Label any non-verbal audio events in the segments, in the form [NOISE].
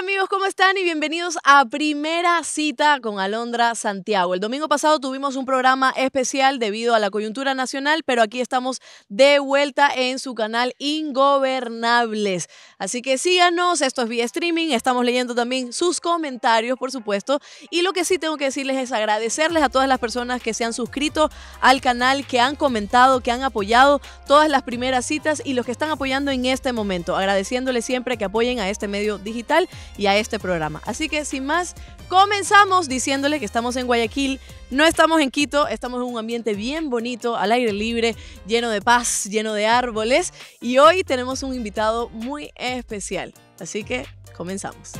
amigos? ¿Cómo están? Y bienvenidos a Primera Cita con Alondra Santiago. El domingo pasado tuvimos un programa especial debido a la coyuntura nacional, pero aquí estamos de vuelta en su canal Ingobernables. Así que síganos, esto es vía streaming, estamos leyendo también sus comentarios, por supuesto. Y lo que sí tengo que decirles es agradecerles a todas las personas que se han suscrito al canal, que han comentado, que han apoyado todas las primeras citas y los que están apoyando en este momento. Agradeciéndoles siempre que apoyen a este medio digital y a este programa. Así que sin más, comenzamos diciéndole que estamos en Guayaquil, no estamos en Quito, estamos en un ambiente bien bonito, al aire libre, lleno de paz, lleno de árboles y hoy tenemos un invitado muy especial. Así que comenzamos.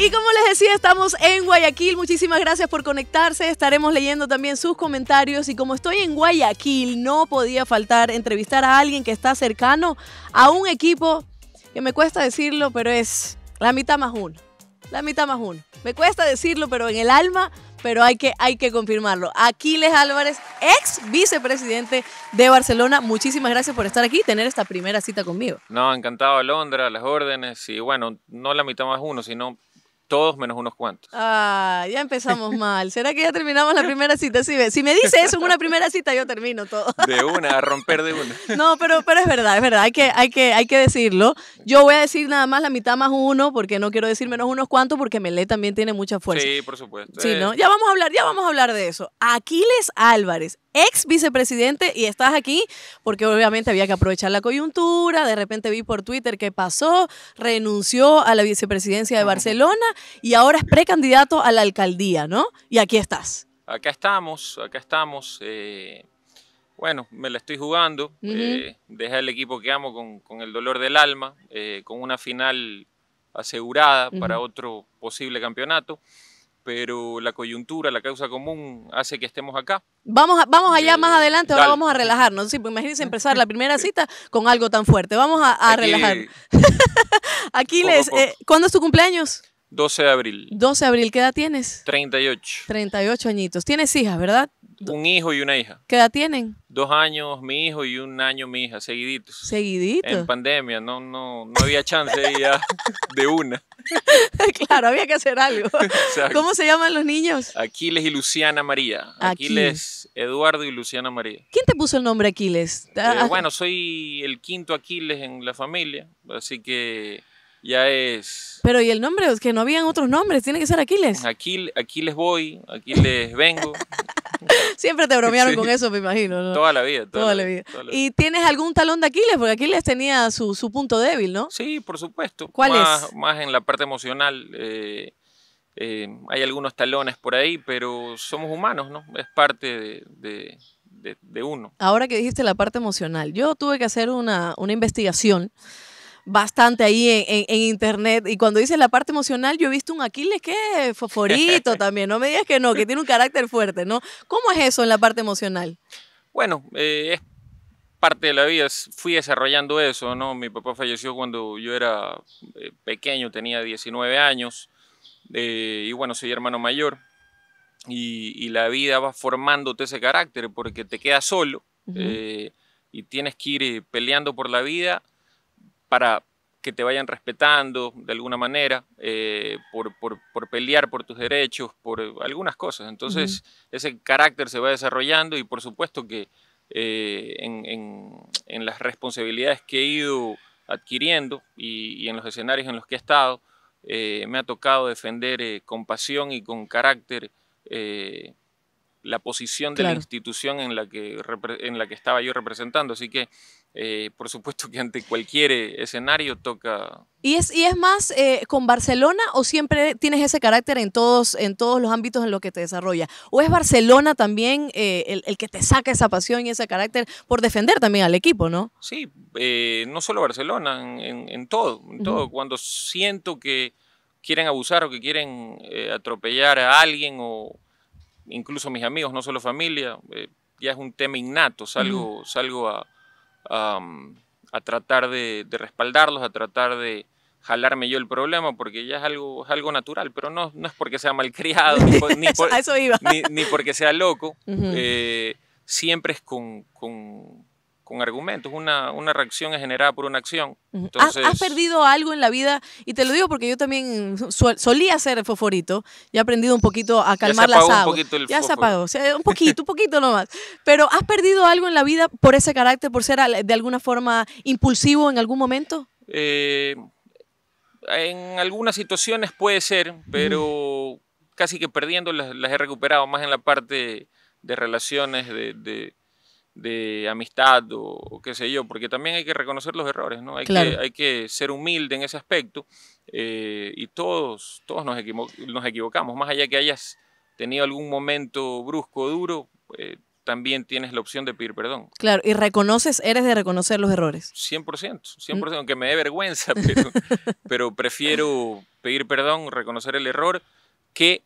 Y como les decía, estamos en Guayaquil. Muchísimas gracias por conectarse. Estaremos leyendo también sus comentarios. Y como estoy en Guayaquil, no podía faltar entrevistar a alguien que está cercano a un equipo que me cuesta decirlo, pero es la mitad más uno. La mitad más uno. Me cuesta decirlo, pero en el alma, pero hay que, hay que confirmarlo. Aquiles Álvarez, ex vicepresidente de Barcelona, muchísimas gracias por estar aquí y tener esta primera cita conmigo. No, encantado, Londra, las órdenes. Y bueno, no la mitad más uno, sino todos menos unos cuantos. Ah, ya empezamos [LAUGHS] mal. ¿Será que ya terminamos la primera cita? Si, me, si me dice eso en una primera cita, yo termino todo. De una, a romper de una. [LAUGHS] No, pero, pero es verdad, es verdad. Hay que, decirlo. Yo voy a decir nada más la mitad más uno, porque no quiero decir menos unos cuantos, porque Melé también tiene mucha fuerza. Sí, por supuesto. Sí, eh. ¿no? Ya vamos a hablar, ya vamos a hablar de eso. Aquiles Álvarez, ex vicepresidente y estás aquí porque obviamente había que aprovechar la coyuntura, de repente vi por Twitter que pasó, renunció a la vicepresidencia de Barcelona y ahora es precandidato a la alcaldía, ¿no? Y aquí estás. Acá estamos, acá estamos. Eh, bueno, me la estoy jugando. Eh, Deja el equipo que amo con, el dolor del alma, eh, con una final asegurada para otro posible campeonato pero la coyuntura, la causa común hace que estemos acá. Vamos, vamos allá más adelante, ahora vamos a relajarnos. Sí, pues imagínense empezar la primera [LAUGHS] cita con algo tan fuerte. Vamos a, a Aquí, relajar. [LAUGHS] Aquiles, ¿cuándo es tu cumpleaños? 12 de abril. 12 de abril, ¿qué edad tienes? 38. 38 añitos. Tienes hijas, ¿verdad? Un hijo y una hija. ¿Qué edad tienen? Dos años mi hijo y un año mi hija, seguiditos. Seguiditos. En pandemia, no, no, no había chance ya [LAUGHS] de una. [LAUGHS] claro, había que hacer algo. [LAUGHS] ¿Cómo se llaman los niños? Aquiles y Luciana María. Aquiles, Eduardo y Luciana María. ¿Quién te puso el nombre Aquiles? Eh, ah, ah. bueno, soy el quinto Aquiles en la familia, así que ya es... Pero ¿y el nombre? Es que no habían otros nombres, tiene que ser Aquiles. Aquiles Aquiles voy, Aquiles vengo. [LAUGHS] Siempre te bromearon con eso, me imagino. ¿no? Toda la vida. Toda, la, vida. ¿Y tienes algún talón de Aquiles? Porque Aquiles tenía su, su punto débil, ¿no? Sí, por supuesto. ¿Cuál es? Más en la parte emocional. Eh, eh, hay algunos talones por ahí, pero somos humanos, ¿no? Es parte de, de, de uno. Ahora que dijiste la parte emocional, yo tuve que hacer una, una investigación bastante ahí en, internet. Y cuando dices la parte emocional, yo he visto un Aquiles que es fosforito [LAUGHS] también. No me digas que no, que tiene un carácter fuerte, ¿no? ¿Cómo es eso en la parte emocional? Bueno, eh, es parte de la vida. Fui desarrollando eso, ¿no? Mi papá falleció cuando yo era eh, pequeño, tenía 19 años. Eh, y bueno, soy hermano mayor. Y, la vida va formándote ese carácter porque te quedas solo y tienes que ir peleando por la vida para que te vayan respetando de alguna manera, eh, por, por, pelear por tus derechos, por algunas cosas. Entonces, ese carácter se va desarrollando y por supuesto que eh, en, en, las responsabilidades que he ido adquiriendo y, en los escenarios en los que he estado, eh, me ha tocado defender con pasión y con carácter la posición de la institución en la, que, en la que estaba yo representando. Así que, eh, por supuesto que ante cualquier escenario toca... ¿Y es, es más eh, con Barcelona o siempre tienes ese carácter en todos, en todos los ámbitos en los que te desarrolla ¿O es Barcelona también eh, el, que te saca esa pasión y ese carácter por defender también al equipo, no? Sí, no solo Barcelona, en, todo, todo. Cuando siento que quieren abusar o que quieren atropellar a alguien o incluso mis amigos, no solo familia, eh, ya es un tema innato, salgo, salgo a, mm, tratar de, respaldarlos, a tratar de jalarme yo el problema, porque ya es algo, es algo natural, pero no, no es porque sea malcriado, ni, [LAUGHS] ni, porque sea loco, eh, siempre es con con argumentos, una, reacción es generada por una acción. ¿Has, perdido algo en la vida? Y te lo digo porque yo también solía ser foforito, y he aprendido un poquito a calmar las aguas. Ya se apagó un poquito un poquito, un poquito nomás. Pero ¿has perdido algo en la vida por ese carácter, por ser de alguna forma impulsivo en algún momento? Eh, en algunas situaciones puede ser, pero casi que perdiendo las, he recuperado, más en la parte de relaciones, de de amistad o, qué sé yo, porque también hay que reconocer los errores, ¿no? Hay, que, ser humilde en ese aspecto eh, y todos, todos nos, equivocamos, más allá que hayas tenido algún momento brusco, o duro, eh, también tienes la opción de pedir perdón. Claro, y reconoces, eres de reconocer los errores. 100%, mm. aunque me dé vergüenza, [LAUGHS] pero prefiero pedir perdón, reconocer el error, que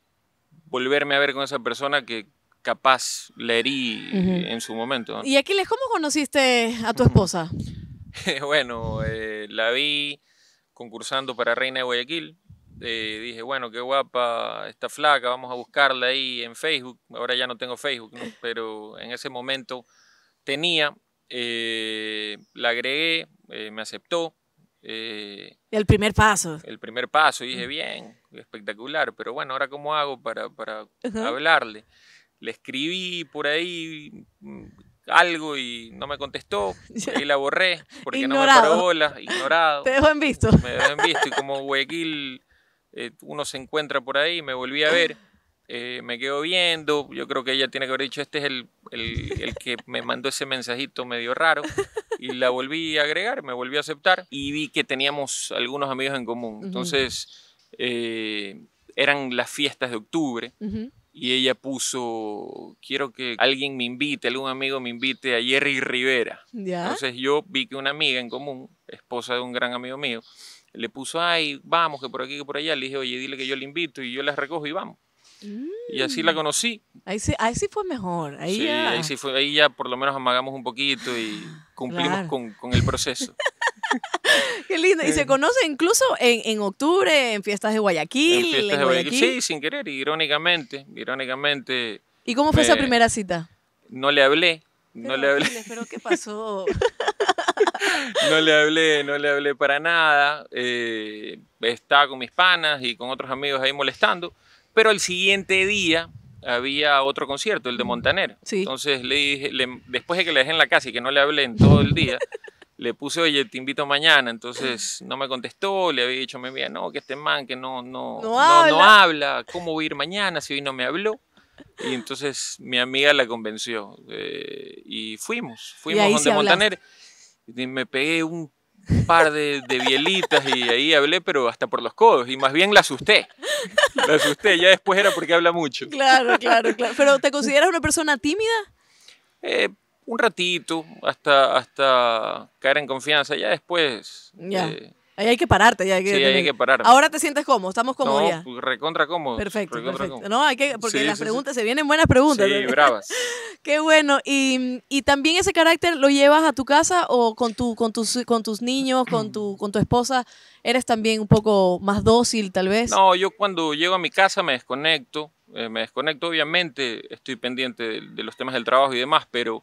volverme a ver con esa persona que capaz leerí en su momento. ¿Y Aquiles, cómo conociste a tu esposa? [LAUGHS] bueno, eh, la vi concursando para Reina de Guayaquil. Eh, dije, bueno, qué guapa, esta flaca, vamos a buscarla ahí en Facebook. Ahora ya no tengo Facebook, pero en ese momento tenía. Eh, la agregué, me aceptó. el primer paso. El primer paso, dije, bien, espectacular, pero bueno, ahora cómo hago para, para hablarle le escribí por ahí mm, algo y no me contestó, [LAUGHS] y la borré porque no me paró bola, ignorado. [LAUGHS] Te dejó en visto. Me dejó en visto y como Guayaquil eh, uno se encuentra por ahí, me volví a ver, eh, me quedo viendo, yo creo que ella tiene que haber dicho, este es el, que me mandó ese mensajito medio raro y la volví a agregar, me volví a aceptar y vi que teníamos algunos amigos en común. Entonces... Eh, eran las fiestas de octubre y ella puso, quiero que alguien me invite, algún amigo me invite a Jerry Rivera. Entonces yo vi que una amiga en común, esposa de un gran amigo mío, le puso, ay, vamos, que por aquí, que por allá. Le dije, oye, dile que yo le invito y yo la recojo y vamos. Y así la mm. conocí. Ahí sí, fue mejor. Ahí, sí, ahí fue, ahí ya por lo menos amagamos un poquito y cumplimos con, con el proceso. [LAUGHS] [LAUGHS] Qué lindo. Y se eh. conoce incluso en, en octubre, en fiestas de Guayaquil. En Guayaquil. Sí, sin querer, irónicamente, irónicamente. ¿Y cómo fue esa primera cita? No le hablé, no le hablé. pero ¿qué pasó? [LAUGHS] no le hablé, no le hablé para nada. Eh, estaba con mis panas y con otros amigos ahí molestando. Pero el siguiente día había otro concierto, el de Montaner. Entonces le dije, después de que le dejé en la casa y que no le hablé en todo el día, [LAUGHS] le puse, oye, te invito mañana, entonces [CLEARS THROAT] no me contestó, le había dicho me amiga, no, que este man que no, no, no, no, habla. ¿cómo voy a ir mañana si hoy no me habló? Y entonces mi amiga la convenció eh, y fuimos, fuimos donde Montaner. Y me pegué un par de, de, bielitas y ahí hablé, pero hasta por los codos. Y más bien la asusté. La asusté, ya después era porque habla mucho. Claro, claro, claro. ¿Pero te consideras una persona tímida? Eh, un ratito hasta, hasta caer en confianza. Ya después. Ya. Eh, ahí hay que pararte, ya hay que, Ahora te sientes cómodo, estamos cómodos pues, recontra cómodo. Perfecto, perfecto. No, hay que porque las preguntas se vienen buenas preguntas. Sí, bravas. [LAUGHS] Qué bueno. Y, también ese carácter lo llevas a tu casa o con tu con tus con tus niños, con tu con tu esposa eres también un poco más dócil tal vez. No, yo cuando llego a mi casa me desconecto, eh, me desconecto obviamente, estoy pendiente de los temas del trabajo y demás, pero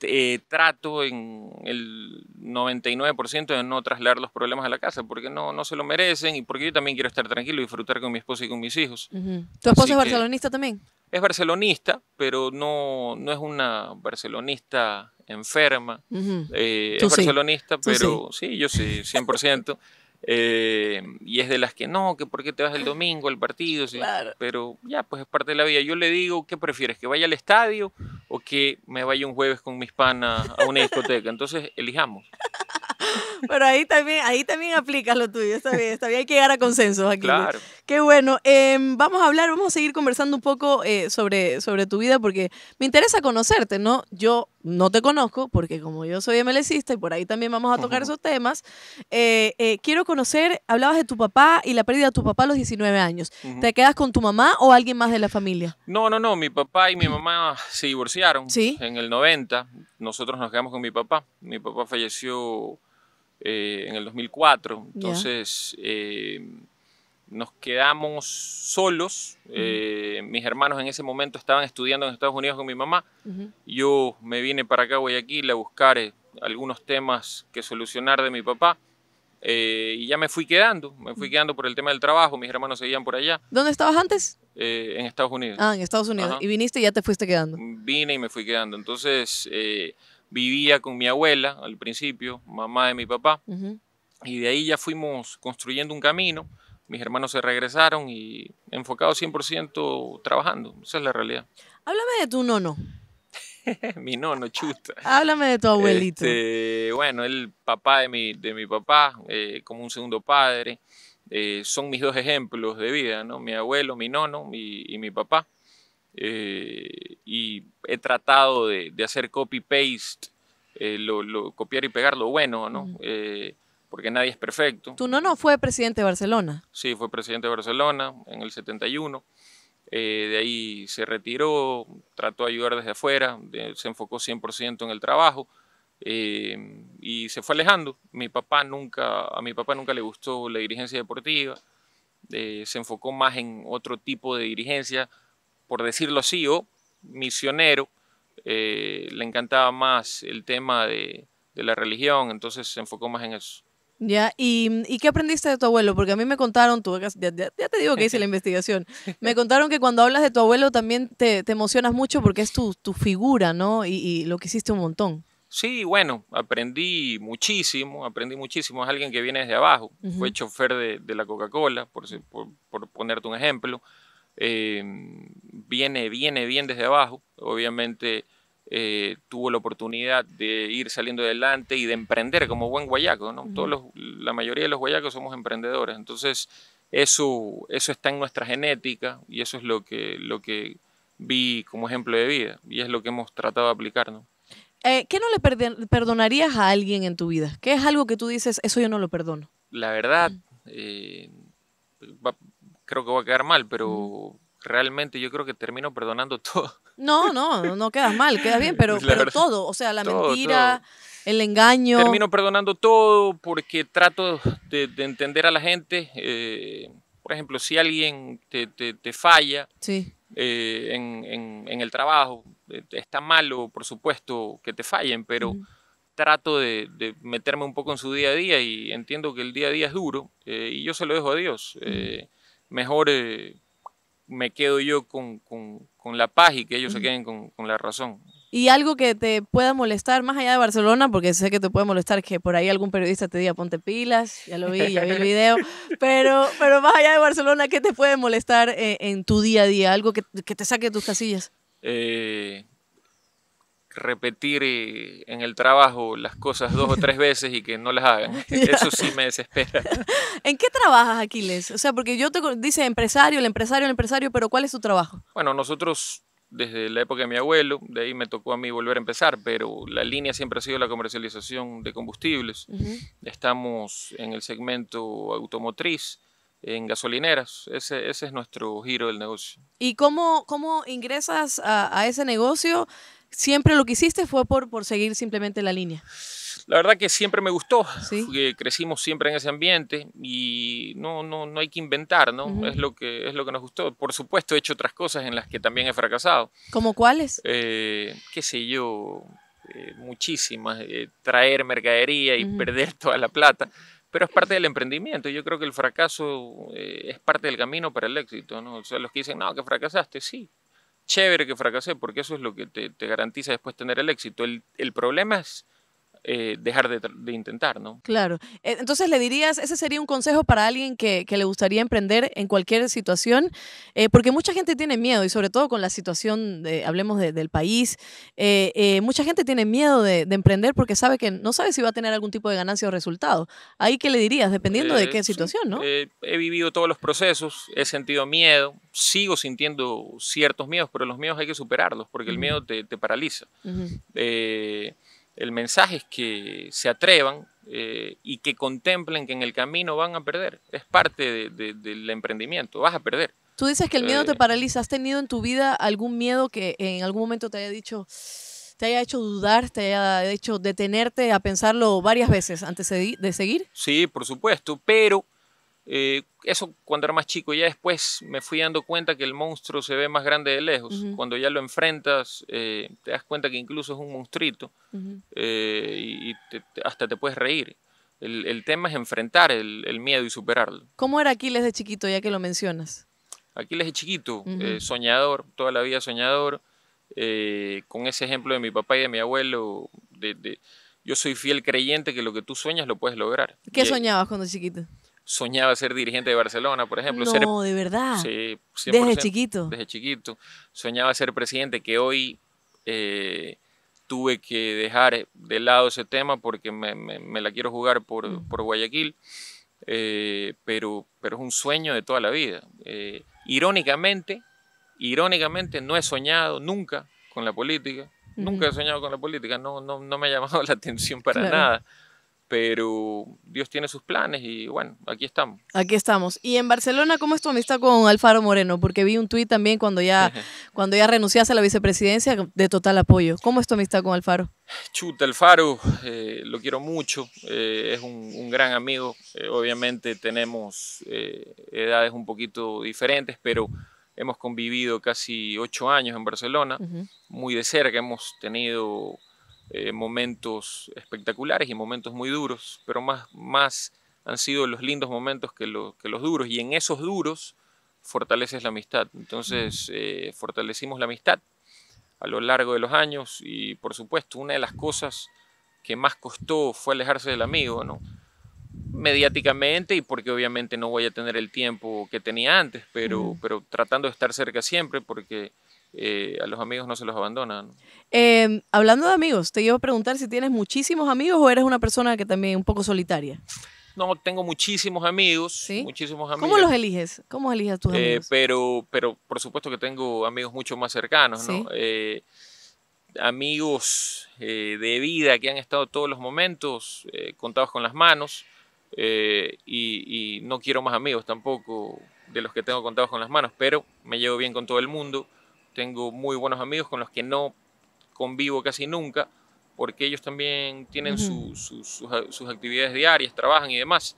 eh, trato en el 99% de no trasladar los problemas a la casa, porque no, no se lo merecen y porque yo también quiero estar tranquilo y disfrutar con mi esposa y con mis hijos. ¿Tu esposa es barcelonista también? Es barcelonista, pero no, no es una barcelonista enferma. Eh, es barcelonista, pero sí, yo sí, 100%. Eh, y es de las que no, que por qué te vas el domingo al partido, pero ya, pues es parte de la vida. Yo le digo, ¿qué prefieres? ¿Que vaya al estadio o que me vaya un jueves con mis panas a una discoteca? Entonces, elijamos. Pero ahí también, ahí también aplica lo tuyo, está bien, está bien, hay que llegar a consensos aquí. Claro. Qué bueno. Em, vamos a hablar, vamos a seguir conversando un poco eh, sobre, sobre tu vida porque me interesa conocerte, ¿no? Yo no te conozco porque como yo soy MLCista y por ahí también vamos a tocar esos temas, eh, eh, quiero conocer, hablabas de tu papá y la pérdida de tu papá a los 19 años. ¿Te quedas con tu mamá o alguien más de la familia? No, no, no, mi papá y mi mamá se divorciaron en el 90. Nosotros nos quedamos con mi papá. Mi papá falleció eh, en el 2004. Entonces eh, nos quedamos solos. Eh, mis hermanos en ese momento estaban estudiando en Estados Unidos con mi mamá. Yo me vine para acá, Guayaquil, a buscar algunos temas que solucionar de mi papá. y ya me fui quedando, me fui quedando por el tema del trabajo, mis hermanos seguían por allá. ¿Dónde estabas antes? en Estados Unidos. Ah, en Estados Unidos. ¿Y viniste y ya te fuiste quedando? Vine y me fui quedando. Entonces, Vivía con mi abuela al principio, mamá de mi papá, y de ahí ya fuimos construyendo un camino. Mis hermanos se regresaron y enfocado 100% trabajando. Esa es la realidad. Háblame de tu nono. [LAUGHS] mi nono, chuta. Háblame de tu abuelito. Este, bueno, el papá de mi, de mi papá, eh, como un segundo padre. Eh, son mis dos ejemplos de vida, ¿no? Mi abuelo, mi nono y mi papá. Eh, y he tratado de, hacer copy-paste, eh, lo, copiar y pegar lo bueno, ¿no? Eh, porque nadie es perfecto. tú no no fue presidente de Barcelona. Sí, fue presidente de Barcelona en el 71. de ahí se retiró, trató de ayudar desde afuera, se enfocó 100% en el trabajo. y se fue alejando. Mi papá nunca, a mi papá nunca le gustó la dirigencia deportiva, se enfocó más en otro tipo de dirigencia, por decirlo así, o misionero, eh, le encantaba más el tema de, la religión, entonces se enfocó más en eso. Ya, ¿Y, qué aprendiste de tu abuelo? Porque a mí me contaron, tú, ya, te digo que hice la [LAUGHS] investigación, me contaron que cuando hablas de tu abuelo también te, emocionas mucho porque es tu, figura, ¿no? Y, lo que hiciste un montón. Sí, bueno, aprendí muchísimo, aprendí muchísimo. Es alguien que viene desde abajo. Fue chofer de, la Coca-Cola, por, por, ponerte un ejemplo. Eh, viene, viene bien desde abajo. Obviamente eh, tuvo la oportunidad de ir saliendo adelante y de emprender como buen guayaco. ¿no? Todos la mayoría de los guayacos somos emprendedores. Entonces, eso, eso está en nuestra genética y eso es lo que, lo que vi como ejemplo de vida y es lo que hemos tratado de aplicar. ¿no? Eh, ¿Qué no le perdonarías a alguien en tu vida? ¿Qué es algo que tú dices, eso yo no lo perdono? La verdad, mm. eh, creo que va a quedar mal, pero realmente yo creo que termino perdonando [LAUGHS] todo. No, no, no quedas mal, quedas bien, pero, [LAUGHS] pero todo, o sea, la mentira, el engaño. Termino perdonando todo porque trato de, entender a la gente. Eh, por ejemplo, si alguien te, falla sí. Eh, en, el trabajo, eh, está malo, por supuesto, que te fallen, pero... trato de, meterme un poco en su día a día y entiendo que el día a día es duro y yo se lo dejo a Dios. mejor me quedo yo con, la paz y que ellos se queden con, la razón. Y algo que te pueda molestar más allá de Barcelona, porque sé que te puede molestar que por ahí algún periodista te diga ponte pilas, ya lo vi, ya vi el [LAUGHS] video, pero, pero más allá de Barcelona, ¿qué te puede molestar eh, en, tu día a día? Algo que, que te saque de tus casillas. Eh, repetir eh, en el trabajo las cosas dos o tres [LAUGHS] veces y que no las hagan. [LAUGHS] E-, eso sí me desespera. [LAUGHS] ¿En qué trabajas, Aquiles? O sea, porque yo te dice empresario, el empresario, el empresario, pero ¿cuál es tu trabajo? Bueno, nosotros desde la época de mi abuelo, de ahí me tocó a mí volver a empezar, pero la línea siempre ha sido la comercialización de combustibles. Estamos en el segmento automotriz, en gasolineras. Ese, es nuestro giro del negocio. ¿Y cómo, cómo ingresas a, a ese negocio? siempre lo que hiciste fue por, por seguir simplemente la línea. La verdad que siempre me gustó, eh, crecimos siempre en ese ambiente y no, no, no hay que inventar, ¿no? es, lo que, es lo que nos gustó. Por supuesto he hecho otras cosas en las que también he fracasado. ¿Como cuáles? Eh, qué sé yo, eh, muchísimas, eh, traer mercadería y perder [LAUGHS] toda la plata pero es parte del emprendimiento. Yo creo que el fracaso es parte del camino para el éxito. ¿no? O sea, los que dicen, no, que fracasaste, sí, chévere que fracasé, porque eso es lo que te, garantiza después tener el éxito. El, el problema es eh, dejar de, de, intentar, ¿no? Claro. E, entonces le dirías, ese sería un consejo para alguien que, le gustaría emprender en cualquier situación, eh, porque mucha gente tiene miedo, y sobre todo con la situación, de, hablemos del país, eh, mucha gente tiene miedo de, emprender porque sabe que no sabe si va a tener algún tipo de ganancia o resultado. Ahí qué le dirías, dependiendo de qué situación, ¿no? he vivido todos los procesos, he sentido miedo, sigo sintiendo ciertos miedos, pero los miedos hay que superarlos, porque el miedo te, paraliza. El mensaje es que se atrevan eh, y que contemplen que en el camino van a perder. Es parte del emprendimiento, vas a perder. Tú dices que el miedo te eh, paraliza. ¿Has tenido en tu vida algún miedo que en algún momento te haya dicho, te haya hecho dudar, te haya hecho detenerte a pensarlo varias veces antes de seguir? Sí, por supuesto, pero eh, eso cuando era más chico, ya después me fui dando cuenta que el monstruo se ve más grande de lejos. Cuando ya lo enfrentas, eh, te das cuenta que incluso es un monstruito eh, y hasta te puedes reír. El, tema es enfrentar el, miedo y superarlo. ¿Cómo era Aquiles de chiquito, ya que lo mencionas? Aquiles de chiquito, soñador, toda la vida soñador, con ese ejemplo de mi papá y de mi abuelo, de, yo soy fiel creyente que lo que tú sueñas lo puedes lograr. ¿Qué soñabas cuando chiquito? soñaba ser dirigente de Barcelona, por ejemplo. No, de verdad. desde chiquito. Desde chiquito. Soñaba ser presidente, que hoy eh, tuve que dejar de lado ese tema porque me, la quiero jugar por, mm. por Guayaquil, eh, pero, pero es un sueño de toda la vida. Eh, irónicamente, irónicamente no he soñado nunca con la política, nunca he soñado con la política, no, no, no me ha llamado [LAUGHS] la atención para nada pero Dios tiene sus planes y bueno, aquí estamos. Aquí estamos. Y en Barcelona, ¿cómo es tu amistad con Alfaro Moreno? Porque vi un tuit también cuando ya, cuando ya renunciaste a la vicepresidencia de total apoyo. ¿Cómo es tu amistad con Alfaro? Chuta, Alfaro, eh, lo quiero mucho, eh, es un, gran amigo. Eh, obviamente tenemos edades un poquito diferentes, pero hemos convivido casi ocho años en Barcelona, muy de cerca, hemos tenido eh, momentos espectaculares y momentos muy duros, pero más, más han sido los lindos momentos que, que los duros y en esos duros fortaleces la amistad. Entonces eh, fortalecimos la amistad a lo largo de los años y por supuesto una de las cosas que más costó fue alejarse del amigo, ¿no? mediáticamente y porque obviamente no voy a tener el tiempo que tenía antes, pero, pero tratando de estar cerca siempre porque eh, a los amigos no se los abandonan. Em, hablando de amigos, te iba a preguntar si tienes muchísimos amigos o eres una persona que también es un poco solitaria. No, tengo muchísimos amigos, muchísimos amigos. ¿Cómo los eliges? ¿Cómo eliges tus eh, amigos? Pero, pero por supuesto que tengo amigos mucho más cercanos, eh, amigos de vida que han estado todos los momentos contados con las manos y no quiero más amigos tampoco de los que tengo contados con las manos, pero me llevo bien con todo el mundo tengo muy buenos amigos con los que no convivo casi nunca, porque ellos también tienen sus, sus, actividades diarias, trabajan y demás.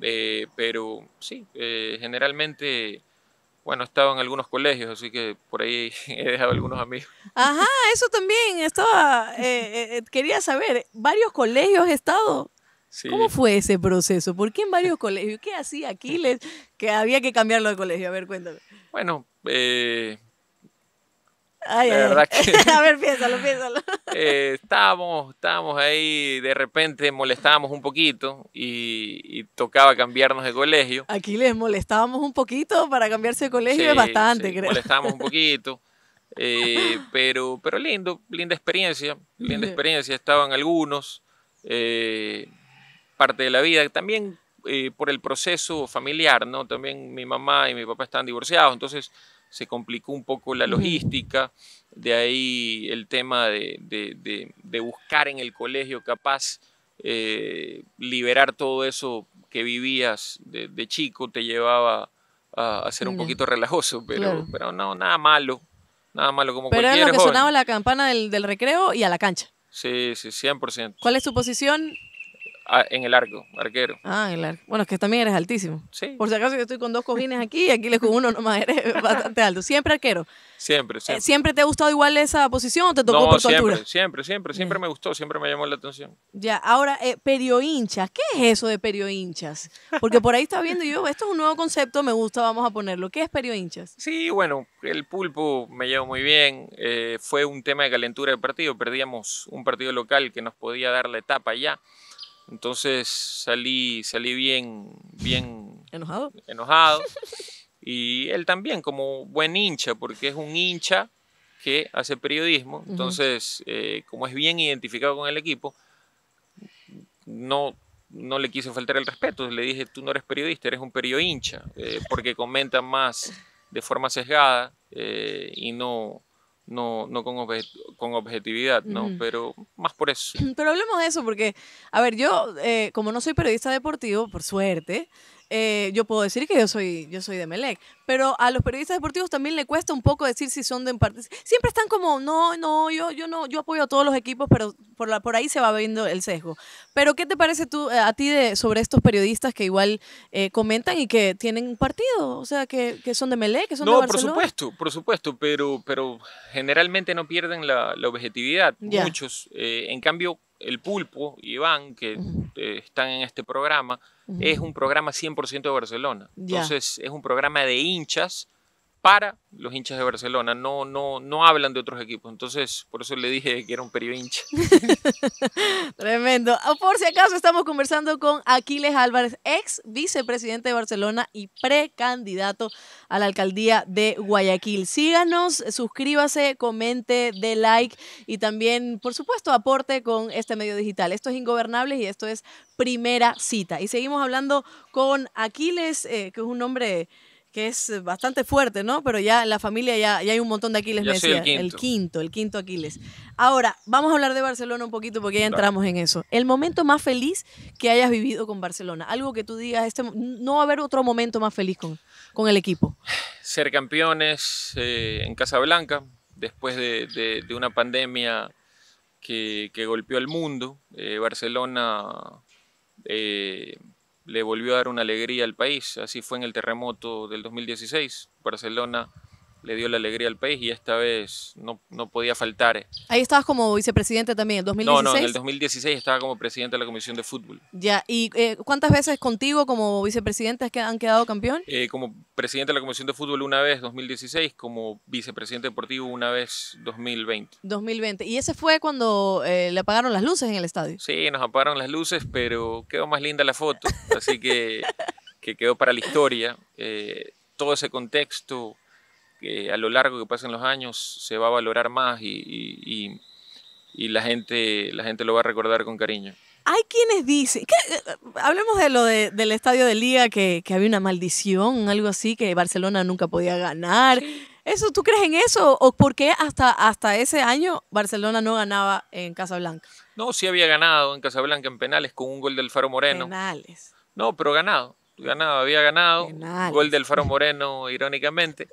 Eh, pero sí, eh, generalmente, bueno, he estado en algunos colegios, así que por ahí [LAUGHS] he dejado algunos amigos. Ajá, eso también, estaba, [LAUGHS] eh, quería saber, ¿varios colegios he estado? ¿Cómo fue ese proceso? ¿Por qué en varios colegios? ¿Qué hacía [LAUGHS] Aquiles que había que cambiarlo de colegio? A ver, cuéntame. Bueno, eh, [LAUGHS] A ver, piénsalo, piénsalo. [LAUGHS] Eh, estábamos, estábamos ahí, de repente molestábamos un poquito y, tocaba cambiarnos de colegio. Aquí les molestábamos un poquito para cambiarse de colegio, es bastante, creo. Molestábamos un [LAUGHS] poquito. Eh, pero, pero lindo, linda experiencia, linda experiencia. Estaban algunos, eh, parte de la vida. También por el proceso familiar, ¿no? También mi mamá y mi papá están divorciados, entonces se complicó un poco la logística, de ahí el tema de, buscar en el colegio capaz eh, liberar todo eso que vivías de, chico, te llevaba a, ser un poquito relajoso, pero, pero no, nada malo, nada malo como pero era lo que sonaba la campana del, del recreo y a la cancha. Sí, sí, 100%. ¿Cuál es tu posición Ah, en el arco, arquero. Ah, en el arco. Bueno, es que también eres altísimo. Sí. Por si acaso yo estoy con dos cojines aquí y aquí les con uno nomás, eres [LAUGHS] bastante alto. ¿Siempre arquero? Siempre, eh, siempre. ¿Siempre te ha gustado igual esa posición o te tocó por tu siempre, siempre, siempre, siempre me gustó, siempre me llamó la atención. Ya, ahora, eh, perio hinchas. ¿Qué es eso de hinchas? Porque por ahí está viendo yo, esto es un nuevo concepto, me gusta, vamos a ponerlo. ¿Qué es hinchas? Sí, bueno, el pulpo me llevó muy bien. Eh, fue un tema de calentura del partido. Perdíamos un partido local que nos podía dar la etapa ya. Entonces salí, salí bien, bien enojado. enojado. [LAUGHS] Y él también, como buen hincha, porque es un hincha que hace periodismo. Entonces, eh, como es bien identificado con el equipo, no, no le quise faltar el respeto. Le dije, tú no eres periodista, eres un periodincha, hincha, eh, porque comenta más de forma sesgada eh, y no, no, con, objetividad, ¿no? Pero más por eso. [CLEARS THROAT] Pero hablemos de eso, porque, a ver, yo, eh, como no soy periodista deportivo, por suerte, eh, yo puedo decir que yo soy, yo soy de Melec, pero a los periodistas deportivos también le cuesta un poco decir si son de un Siempre están como, no, no, yo, yo no, yo apoyo a todos los equipos, pero por, la, por ahí se va viendo el sesgo. Pero ¿qué te parece tú eh, a ti de, sobre estos periodistas que igual eh, comentan y que tienen un partido, o sea, que, que son de Melec, que son de Barcelona? No, por supuesto, por supuesto, pero, pero generalmente no pierden la, objetividad. Muchos, en cambio, el Pulpo y Iván, que eh, están en este programa, es un programa 100% de Barcelona. Entonces, es un programa de hinchas para los hinchas de Barcelona, no, no, no hablan de otros equipos. Entonces, por eso le dije que era un periodo hincha. [LAUGHS] Tremendo. Ah, por si acaso, estamos conversando con Aquiles Álvarez, ex vicepresidente de Barcelona y precandidato a la alcaldía de Guayaquil. Síganos, suscríbase, comente, dé like y también, por supuesto, aporte con este medio digital. Esto es Ingobernables y esto es Primera Cita. Y seguimos hablando con Aquiles, eh, que es un hombre que es eh, bastante fuerte, ¿no? Pero ya en la familia ya, hay un montón de Aquiles, me decía. El quinto. el quinto. Aquiles. Ahora, vamos a hablar de Barcelona un poquito porque ya entramos en eso. El momento más feliz que hayas vivido con Barcelona. Algo que tú digas, este no va a haber otro momento más feliz con, con el equipo. Ser campeones eh, en Casablanca, después de, una pandemia que, golpeó al mundo. Eh, Barcelona le volvió a dar una alegría al país. Así fue en el terremoto del 2016. Barcelona le dio la alegría al país y esta vez no, no podía faltar. Eh. Ahí estabas como vicepresidente también, en 2016. No, no, en el 2016 estaba como presidente de la Comisión de Fútbol. Ya, ¿y eh, cuántas veces contigo como vicepresidente han quedado campeón? Eh, como presidente de la Comisión de Fútbol una vez, 2016, como vicepresidente deportivo una vez, 2020. 2020, y ese fue cuando le apagaron las luces en el estadio. Sí, nos apagaron las luces, pero quedó más linda la foto, así que, que quedó para la historia. todo ese contexto que a lo largo que pasen los años se va a valorar más y, la, gente, la gente lo va a recordar con cariño. Hay quienes dicen, que, hablemos de lo del estadio de liga, que, había una maldición, algo así, que Barcelona nunca podía ganar. ¿Eso, ¿Tú crees en eso? ¿O por qué hasta, hasta ese año Barcelona no ganaba en Casablanca? No, sí había ganado en Casablanca en penales con un gol del Faro Moreno. No, pero ganado. Ganado, había ganado. un Gol del Faro Moreno, irónicamente.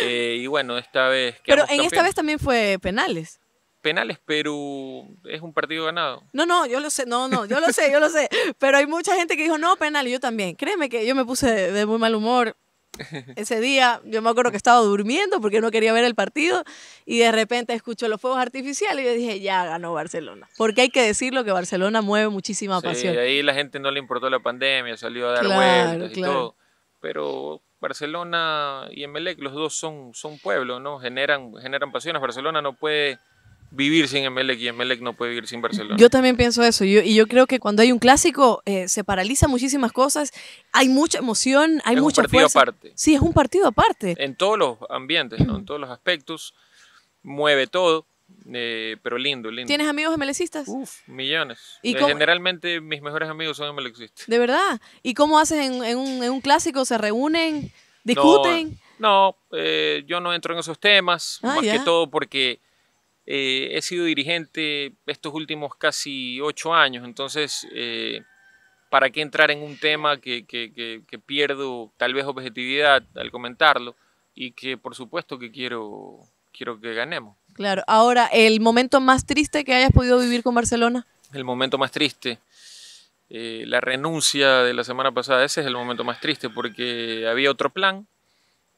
Eh, y bueno, esta vez. Pero en esta vez también fue penales. Penales, pero es un partido ganado. No, no, yo lo sé, no, no, yo lo sé, yo lo sé. Pero hay mucha gente que dijo, no, penal, yo también. Créeme que yo me puse de, muy mal humor. [LAUGHS] Ese día yo me acuerdo que estaba durmiendo porque no quería ver el partido y de repente escucho los fuegos artificiales y yo dije, ya ganó Barcelona. Porque hay que decirlo que Barcelona mueve muchísima pasión. Sí, ahí la gente no le importó la pandemia, salió a dar vueltas y todo. Pero Barcelona y Emelec, los dos son, son pueblos, ¿no? Generan, generan pasiones. Barcelona no puede vivir sin Emelec y Emelec no puede vivir sin Barcelona. Yo también pienso eso. y yo creo que cuando hay un clásico eh, se paraliza muchísimas cosas, hay mucha emoción, hay mucha fuerza. un partido aparte. Sí, es un partido aparte. En todos los ambientes, En todos los aspectos, mueve todo. Eh, pero lindo, lindo. ¿Tienes amigos emelecistas? Uf, millones. ¿Y eh, generalmente mis mejores amigos son emelecistas. ¿De verdad? ¿Y cómo haces en, un, clásico? ¿Se reúnen? ¿Discuten? No, eh, yo no entro en esos temas, ah, más que todo porque he sido dirigente estos últimos casi ocho años, entonces... ¿Para qué entrar en un tema que, que pierdo tal vez objetividad al comentarlo? Y que por supuesto que quiero, quiero que ganemos. Claro, ahora, ¿el momento más triste que hayas podido vivir con Barcelona? El momento más triste. Eh, la renuncia de la semana pasada, ese es el momento más triste porque había otro plan,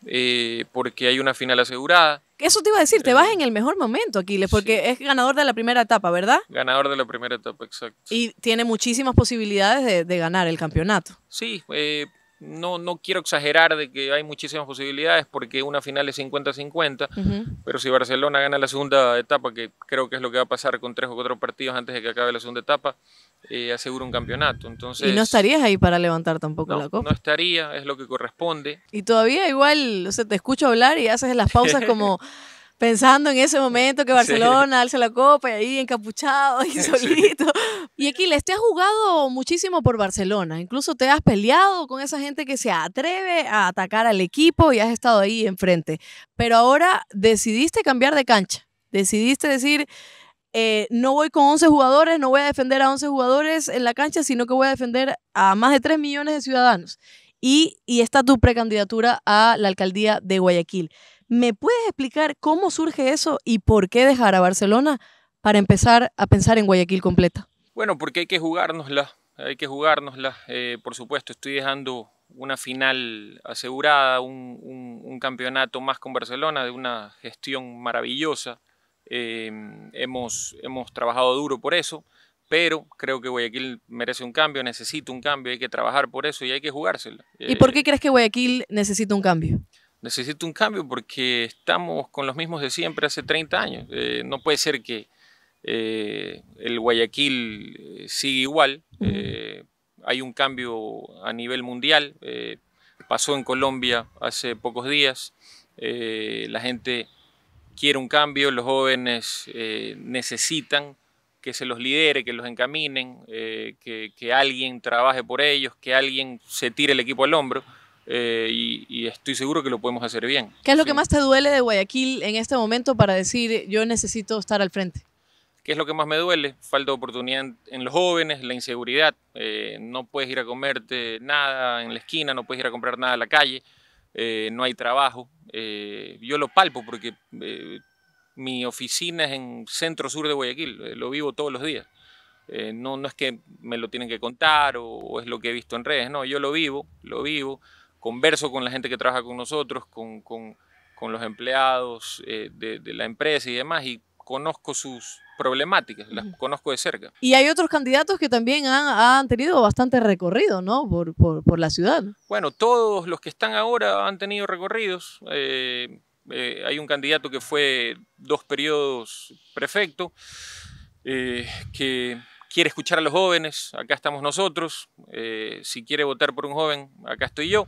eh, porque hay una final asegurada. Eso te iba a decir, te vas eh, en el mejor momento, Aquiles, porque es ganador de la primera etapa, ¿verdad? Ganador de la primera etapa, exacto. Y tiene muchísimas posibilidades de, ganar el campeonato. Sí, eh, no, no quiero exagerar de que hay muchísimas posibilidades porque una final es 50-50, pero si Barcelona gana la segunda etapa, que creo que es lo que va a pasar con tres o cuatro partidos antes de que acabe la segunda etapa, eh, asegura un campeonato. Entonces, y no estarías ahí para levantar tampoco la copa. No estaría, es lo que corresponde. Y todavía igual, o sea, te escucho hablar y haces las pausas [LAUGHS] como pensando en ese momento que Barcelona alza la copa y ahí encapuchado y [LAUGHS] solito. [LAUGHS] Y Aquiles, te has jugado muchísimo por Barcelona, incluso te has peleado con esa gente que se atreve a atacar al equipo y has estado ahí enfrente. Pero ahora decidiste cambiar de cancha, decidiste decir... Eh, no voy con 11 jugadores, no voy a defender a 11 jugadores en la cancha, sino que voy a defender a más de 3 millones de ciudadanos. Y, y está tu precandidatura a la alcaldía de Guayaquil. ¿Me puedes explicar cómo surge eso y por qué dejar a Barcelona para empezar a pensar en Guayaquil completa? Bueno, porque hay que jugárnosla, hay que jugárnosla. Eh, por supuesto, estoy dejando una final asegurada, un, campeonato más con Barcelona, de una gestión maravillosa. Em, hemos, hemos trabajado duro por eso, pero creo que Guayaquil merece un cambio, necesita un cambio, hay que trabajar por eso y hay que jugárselo. ¿Y por eh, qué crees que Guayaquil necesita un cambio? Necesito un cambio porque estamos con los mismos de siempre hace 30 años. Eh, no puede ser que eh, el Guayaquil eh, siga igual. hay un cambio a nivel mundial. pasó en Colombia hace pocos días. la gente quiere un cambio, los jóvenes necesitan que se los lidere, que los encaminen, que alguien trabaje por ellos, que alguien se tire el equipo al hombro. Eh, y, estoy seguro que lo podemos hacer bien. ¿Qué es lo que más te duele de Guayaquil en este momento para decir yo necesito estar al frente? ¿Qué es lo que más me duele? Falta de oportunidad en los jóvenes, la inseguridad. Eh, no puedes ir a comerte nada en la esquina, no puedes ir a comprar nada a la calle, eh, no hay trabajo. yo lo palpo porque mi oficina es en centro sur de Guayaquil, lo vivo todos los días. no, es que me lo tienen que contar o, es lo que he visto en redes, no, yo lo vivo, lo vivo converso con la gente que trabaja con nosotros, con, los empleados eh, de, la empresa y demás, y conozco sus problemáticas, las conozco de cerca. Y hay otros candidatos que también han, tenido bastante recorrido, ¿no? Por, la ciudad. Bueno, todos los que están ahora han tenido recorridos. Eh, eh, hay un candidato que fue dos periodos prefecto, que quiere escuchar a los jóvenes, acá estamos nosotros. Eh, si quiere votar por un joven, acá estoy yo.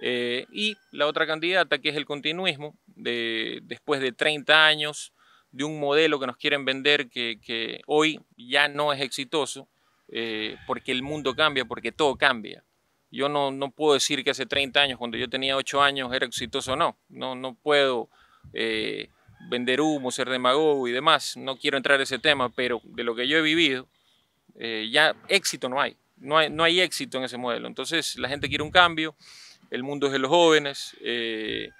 Eh, y la otra candidata, que es el continuismo, de, después de 30 años de un modelo que nos quieren vender que, hoy ya no es exitoso, eh, porque el mundo cambia, porque todo cambia. Yo no, no, puedo decir que hace 30 años, cuando yo tenía 8 años, era exitoso o no. no. No puedo vender humo, ser demagogo y demás. No quiero entrar en ese tema, pero de lo que yo he vivido, eh, ya éxito no hay. no hay. éxito en ese modelo. Entonces la gente quiere un cambio, el mundo es de los jóvenes, eh,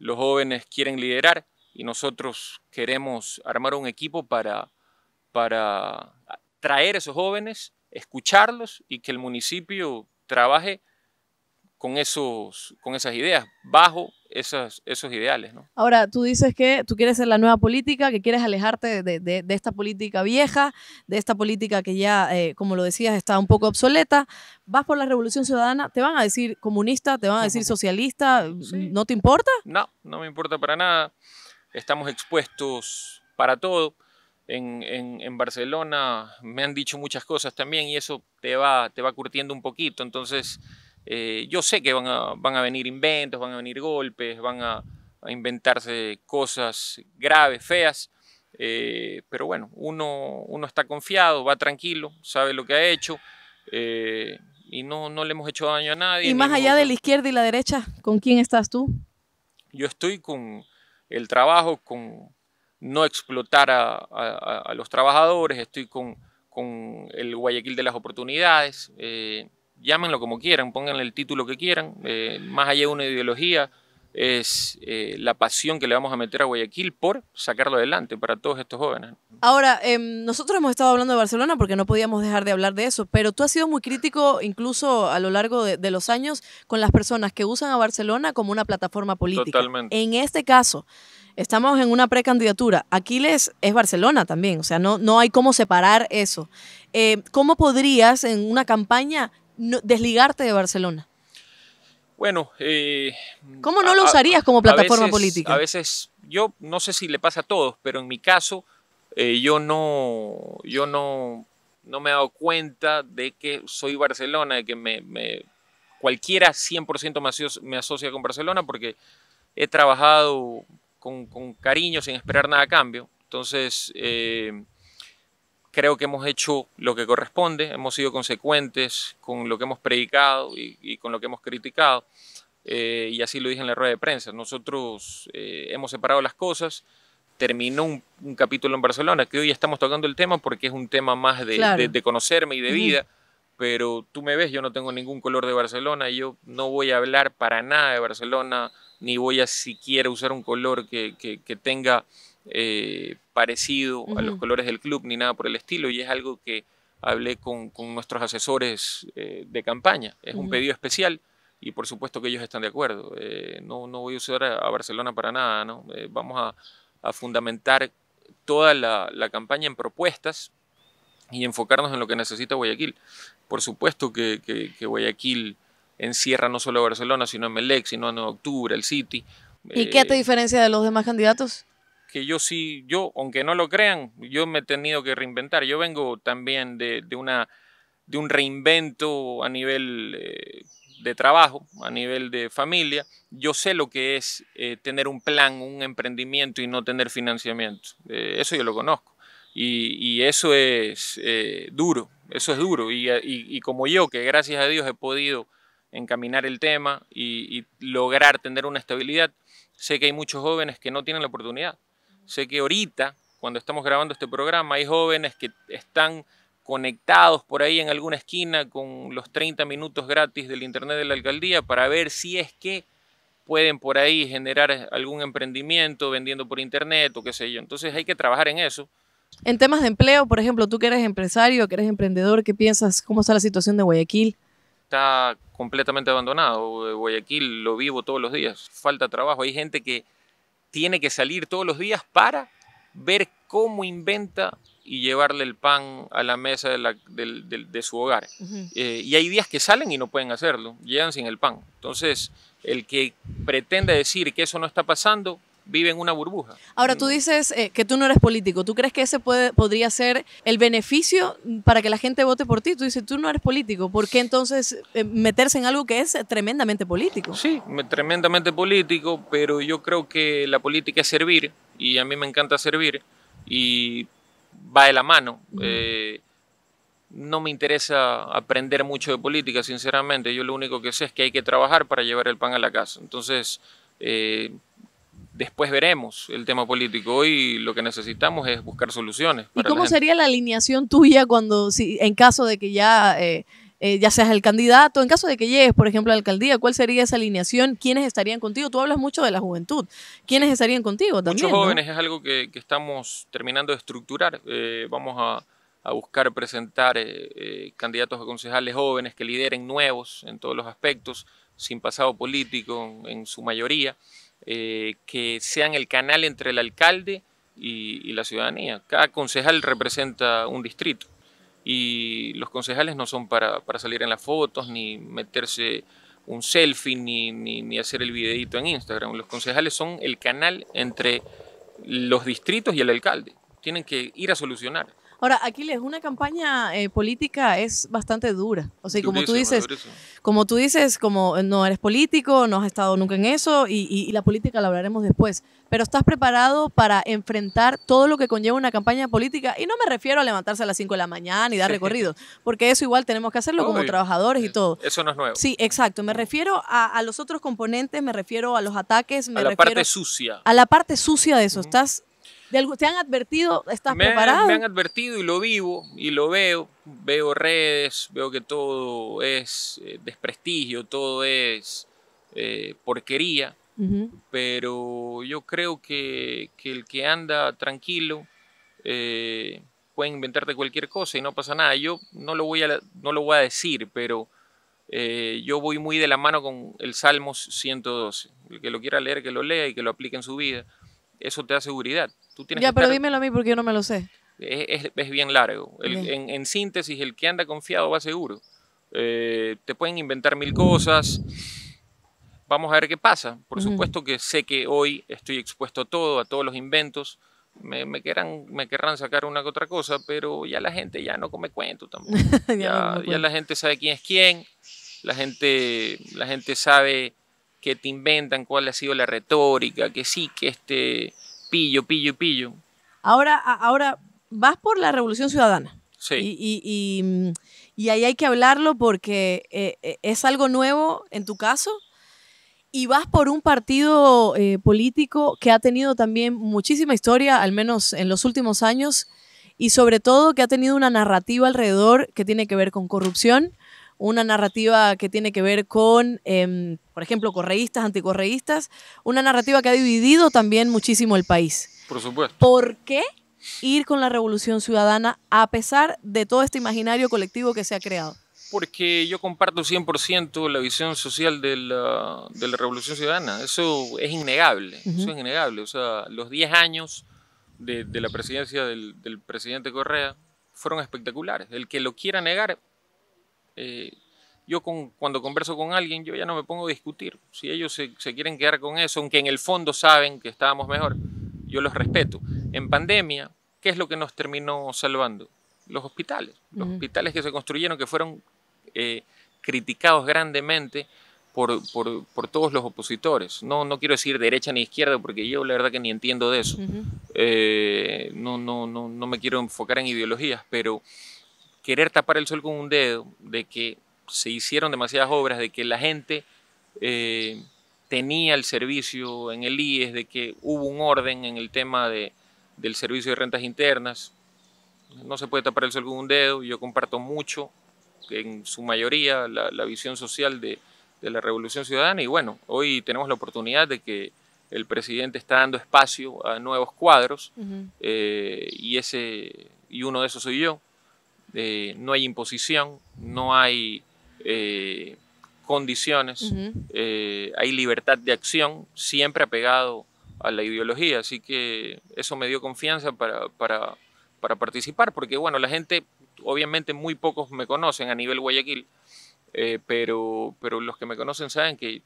los jóvenes quieren liderar y nosotros queremos armar un equipo para, para traer a esos jóvenes, escucharlos y que el municipio trabaje con, esos, con esas ideas, bajo esos, esos ideales. ¿no? Ahora, tú dices que tú quieres ser la nueva política, que quieres alejarte de, esta política vieja, de esta política que ya, eh, como lo decías, está un poco obsoleta. Vas por la revolución ciudadana, te van a decir comunista, te van a decir [LAUGHS] socialista, ¿no te importa? No, no me importa para nada. Estamos expuestos para todo. En, en, Barcelona me han dicho muchas cosas también y eso te va, te va curtiendo un poquito. Entonces, eh, yo sé que van a, venir inventos, van a venir golpes, van a, inventarse cosas graves, feas, eh, pero bueno, uno, uno está confiado, va tranquilo, sabe lo que ha hecho. Eh, y no, no le hemos hecho daño a nadie. Y más allá de la izquierda y la derecha, ¿con quién estás tú? Yo estoy con el trabajo, con no explotar a, los trabajadores, estoy con, el Guayaquil de las oportunidades llámenlo como quieran, pónganle el título que quieran, eh, más allá de una ideología, es eh, la pasión que le vamos a meter a Guayaquil por sacarlo adelante para todos estos jóvenes. Ahora, em, nosotros hemos estado hablando de Barcelona porque no podíamos dejar de hablar de eso, pero tú has sido muy crítico incluso a lo largo de, los años con las personas que usan a Barcelona como una plataforma política. Totalmente. En este caso, estamos en una precandidatura. Aquiles es Barcelona también, o sea, no, no hay cómo separar eso. Eh, ¿Cómo podrías en una campaña desligarte de Barcelona? Bueno, eh, ¿cómo no lo usarías como plataforma política? A veces, yo no sé si le pasa a todos, pero en mi caso, eh, yo no, yo no, no me he dado cuenta de que soy Barcelona, de que me, cualquiera 100% me asocia, me asocia con Barcelona porque he trabajado con, cariño, sin esperar nada a cambio. Entonces, eh, creo que hemos hecho lo que corresponde, hemos sido consecuentes con lo que hemos predicado y, con lo que hemos criticado. Eh, y así lo dije en la rueda de prensa. Nosotros eh, hemos separado las cosas. Terminó un, capítulo en Barcelona, que hoy estamos tocando el tema porque es un tema más de, conocerme y de vida. Pero tú me ves, yo no tengo ningún color de Barcelona, y yo no voy a hablar para nada de Barcelona, ni voy a siquiera usar un color que, que tenga eh, parecido a los colores del club ni nada por el estilo y es algo que hablé con, nuestros asesores eh, de campaña. Es un pedido especial y por supuesto que ellos están de acuerdo. Eh, no, no voy a usar a, Barcelona para nada, ¿no? vamos a, fundamentar toda la, campaña en propuestas y enfocarnos en lo que necesita Guayaquil. Por supuesto que, Guayaquil encierra no solo a Barcelona, sino a Melec, sino a Octubre, el City. ¿Y qué te diferencia de los demás candidatos? que yo sí, yo, aunque no lo crean, yo me he tenido que reinventar. Yo vengo también de, de una, de un reinvento a nivel eh, de trabajo, a nivel de familia. Yo sé lo que es eh, tener un plan, un emprendimiento y no tener financiamiento. Eh, eso yo lo conozco. Y, eso es duro, eso es duro. y, y, como yo, que gracias a Dios he podido encaminar el tema y lograr tener una estabilidad, sé que hay muchos jóvenes que no tienen la oportunidad. Sé que ahorita, cuando estamos grabando este programa, hay jóvenes que están conectados por ahí en alguna esquina con los 30 minutos gratis del Internet de la Alcaldía para ver si es que pueden por ahí generar algún emprendimiento vendiendo por Internet o qué sé yo. Entonces hay que trabajar en eso. En temas de empleo, por ejemplo, tú que eres empresario, que eres emprendedor, ¿qué piensas? ¿Cómo está la situación de Guayaquil? Está completamente abandonado. Guayaquil lo vivo todos los días. Falta trabajo. Hay gente que tiene que salir todos los días para ver cómo inventa y llevarle el pan a la mesa de, su hogar. Eh, y hay días que salen y no pueden hacerlo, llegan sin el pan. Entonces, el que pretenda decir que eso no está pasando, vive en una burbuja. Ahora, tú dices eh, que tú no eres político. ¿Tú crees que ese puede, podría ser el beneficio para que la gente vote por ti? Tú dices, tú no eres político. ¿Por qué entonces eh, meterse en algo que es tremendamente político? Sí, tremendamente político, pero yo creo que la política es servir y a mí me encanta servir y va de la mano. Eh, no me interesa aprender mucho de política, sinceramente. Yo lo único que sé es que hay que trabajar para llevar el pan a la casa. Entonces, después veremos el tema político. Hoy lo que necesitamos es buscar soluciones. ¿Y cómo sería la alineación tuya cuando, si, en caso de que ya, eh, eh, ya seas el candidato, en caso de que llegues, por ejemplo, a la alcaldía, cuál sería esa alineación? ¿Quiénes estarían contigo? Tú hablas mucho de la juventud. ¿Quiénes estarían contigo también? Muchos jóvenes es algo que, estamos terminando de estructurar. Eh, vamos a, a buscar presentar candidatos a concejales jóvenes que lideren nuevos en todos los aspectos, sin pasado político en su mayoría. Eh, que sean el canal entre el alcalde y, la ciudadanía. Cada concejal representa un distrito y los concejales no son para, salir en las fotos ni meterse un selfie ni, ni, ni, hacer el videito en Instagram. Los concejales son el canal entre los distritos y el alcalde. Tienen que ir a solucionar. Ahora, Aquiles, una campaña eh, política es bastante dura. O sea, como tú dices, como tú dices, como no eres político, no has estado nunca en eso y, la política la hablaremos después. Pero estás preparado para enfrentar todo lo que conlleva una campaña política. Y no me refiero a levantarse a las 5 de la mañana y dar recorrido, porque eso igual tenemos que hacerlo como trabajadores y todo. Eso no es nuevo. Sí, exacto. Me refiero a, los otros componentes, me refiero a los ataques, me a la parte sucia. A la parte sucia de eso. Estás ¿Te han advertido? ¿Estás preparado? Me han advertido y lo vivo y lo veo. Veo redes, veo que todo es eh, desprestigio, todo es eh, porquería. Pero yo creo que, el que anda tranquilo eh, puede inventarte cualquier cosa y no pasa nada. Yo no lo voy a, no lo voy a decir, pero yo voy muy de la mano con el Salmos 112. El que lo quiera leer, que lo lea y que lo aplique en su vida eso te da seguridad. Tú tienes ya, pero dímelo a mí porque yo no me lo sé. Es, es, bien largo. en, síntesis, el que anda confiado va seguro. Eh, te pueden inventar mil cosas. Vamos a ver qué pasa. Por supuesto que sé que hoy estoy expuesto a todo, a todos los inventos. Me, me, querrán, me querrán sacar una que otra cosa, pero ya la gente ya no come cuento tampoco. [LAUGHS] ya, la gente sabe quién es quién. La gente, la gente sabe que te inventan cuál ha sido la retórica, que sí, que este pillo, pillo, y pillo. Ahora, ahora vas por la revolución ciudadana. Sí. Y, y, mm, ahí hay que hablarlo porque eh, eh, es algo nuevo en tu caso. Y vas por un partido eh, político que ha tenido también muchísima historia, al menos en los últimos años, y sobre todo que ha tenido una narrativa alrededor que tiene que ver con corrupción, una narrativa que tiene que ver con, em, por ejemplo, correístas, anticorreístas, una narrativa que ha dividido también muchísimo el país. Por supuesto. ¿Por qué ir con la revolución ciudadana a pesar de todo este imaginario colectivo que se ha creado? Porque yo comparto 100% la visión social de la, revolución ciudadana. Eso es innegable. Eso es innegable. O sea, los 10 años de, la presidencia del, del presidente Correa fueron espectaculares. El que lo quiera negar eh, yo cuando converso con alguien, yo ya no me pongo a discutir. Si ellos se, quieren quedar con eso, aunque en el fondo saben que estábamos mejor, yo los respeto. En pandemia, ¿qué es lo que nos terminó salvando? Los hospitales. Los hospitales que se construyeron, que fueron eh, criticados grandemente por, por, por, todos los opositores. No, no quiero decir derecha ni izquierda, porque yo la verdad que ni entiendo de eso. Eh, no, no, no, no me quiero enfocar en ideologías, pero querer tapar el sol con un dedo, de que se hicieron demasiadas obras, de que la gente eh, tenía el servicio en el IES, de que hubo un orden en el tema de, del servicio de rentas internas. No se puede tapar el sol con un dedo, yo comparto mucho, en su mayoría, la, visión social de, de la Revolución Ciudadana y bueno, hoy tenemos la oportunidad de que el presidente está dando espacio a nuevos cuadros eh, y, ese, y uno de esos soy yo. Eh, no hay imposición, no hay eh, condiciones, eh, hay libertad de acción, siempre apegado a la ideología. Así que eso me dio confianza para, participar, porque bueno, la gente, obviamente muy pocos me conocen a nivel Guayaquil, pero, pero los que me conocen saben que